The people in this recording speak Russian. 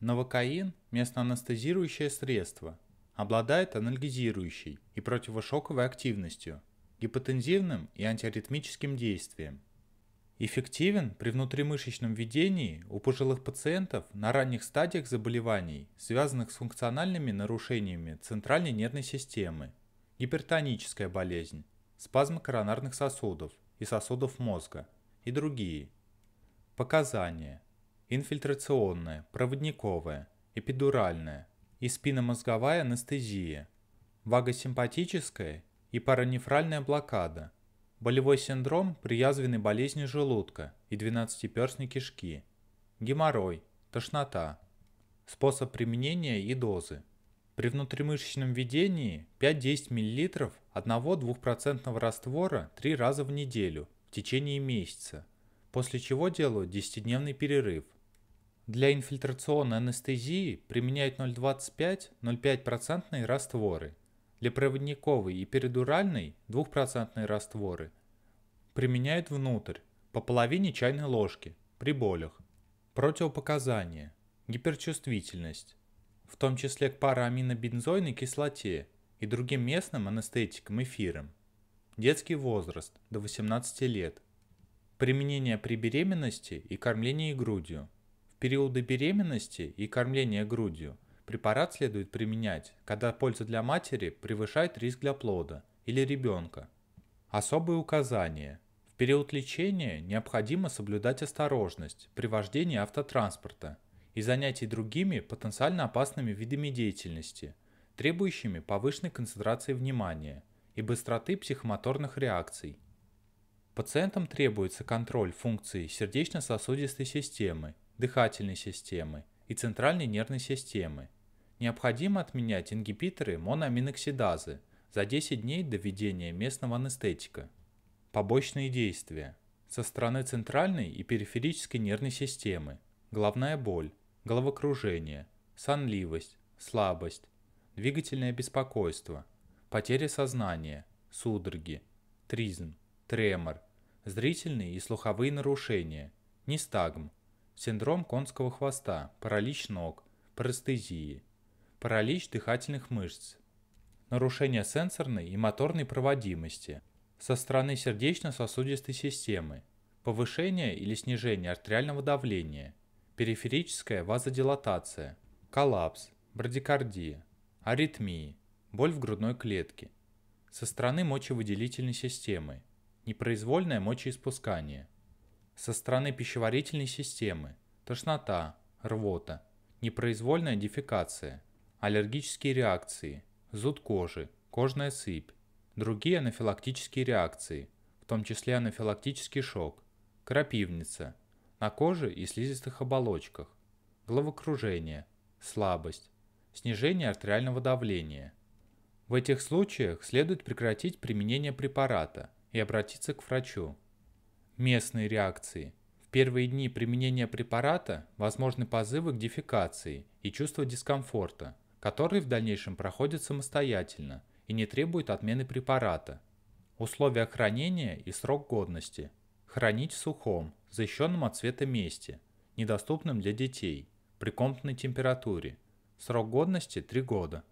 Новокаин – местноанестезирующее средство, обладает анальгезирующей и противошоковой активностью, гипотензивным и антиаритмическим действием. Эффективен при внутримышечном введении у пожилых пациентов на ранних стадиях заболеваний, связанных с функциональными нарушениями центральной нервной системы, гипертоническая болезнь, спазмы коронарных сосудов и сосудов мозга и другие. Показания – инфильтрационная, проводниковая, эпидуральная и спинномозговая анестезия, вагосимпатическая и паранефральная блокада, болевой синдром при язвенной болезни желудка и двенадцатиперстной кишки, геморрой, тошнота, способ применения и дозы. При внутримышечном введении 5-10 мл 1-2% раствора 3 раза в неделю в течение месяца, после чего делают 10-дневный перерыв – для инфильтрационной анестезии применяют 0,25-0,5% растворы. Для проводниковой и передуральной 2% растворы. Применяют внутрь, по половине чайной ложки, при болях. Противопоказания. Гиперчувствительность. В том числе к парааминобензойной кислоте и другим местным анестетикам эфирам. Детский возраст до 18 лет. Применение при беременности и кормлении грудью периоды беременности и кормления грудью препарат следует применять, когда польза для матери превышает риск для плода или ребенка. Особые указания. В период лечения необходимо соблюдать осторожность при вождении автотранспорта и занятий другими потенциально опасными видами деятельности, требующими повышенной концентрации внимания и быстроты психомоторных реакций. Пациентам требуется контроль функций сердечно-сосудистой системы дыхательной системы и центральной нервной системы. Необходимо отменять ингибиторы моноаминоксидазы за 10 дней до введения местного анестетика. Побочные действия. Со стороны центральной и периферической нервной системы. Головная боль, головокружение, сонливость, слабость, двигательное беспокойство, потеря сознания, судороги, тризм, тремор, зрительные и слуховые нарушения, нестагм, синдром конского хвоста, паралич ног, парестезии, паралич дыхательных мышц, нарушение сенсорной и моторной проводимости со стороны сердечно-сосудистой системы, повышение или снижение артериального давления, периферическая вазодилатация, коллапс, брадикардия, аритмии, боль в грудной клетке, со стороны мочевыделительной системы, непроизвольное мочеиспускание – со стороны пищеварительной системы, тошнота, рвота, непроизвольная дефекация, аллергические реакции, зуд кожи, кожная сыпь, другие анафилактические реакции, в том числе анафилактический шок, крапивница, на коже и слизистых оболочках, головокружение, слабость, снижение артериального давления. В этих случаях следует прекратить применение препарата и обратиться к врачу. Местные реакции. В первые дни применения препарата возможны позывы к дефекации и чувство дискомфорта, которые в дальнейшем проходят самостоятельно и не требуют отмены препарата. Условия хранения и срок годности. Хранить в сухом, защищенном от света месте, недоступном для детей, при комнатной температуре. Срок годности 3 года.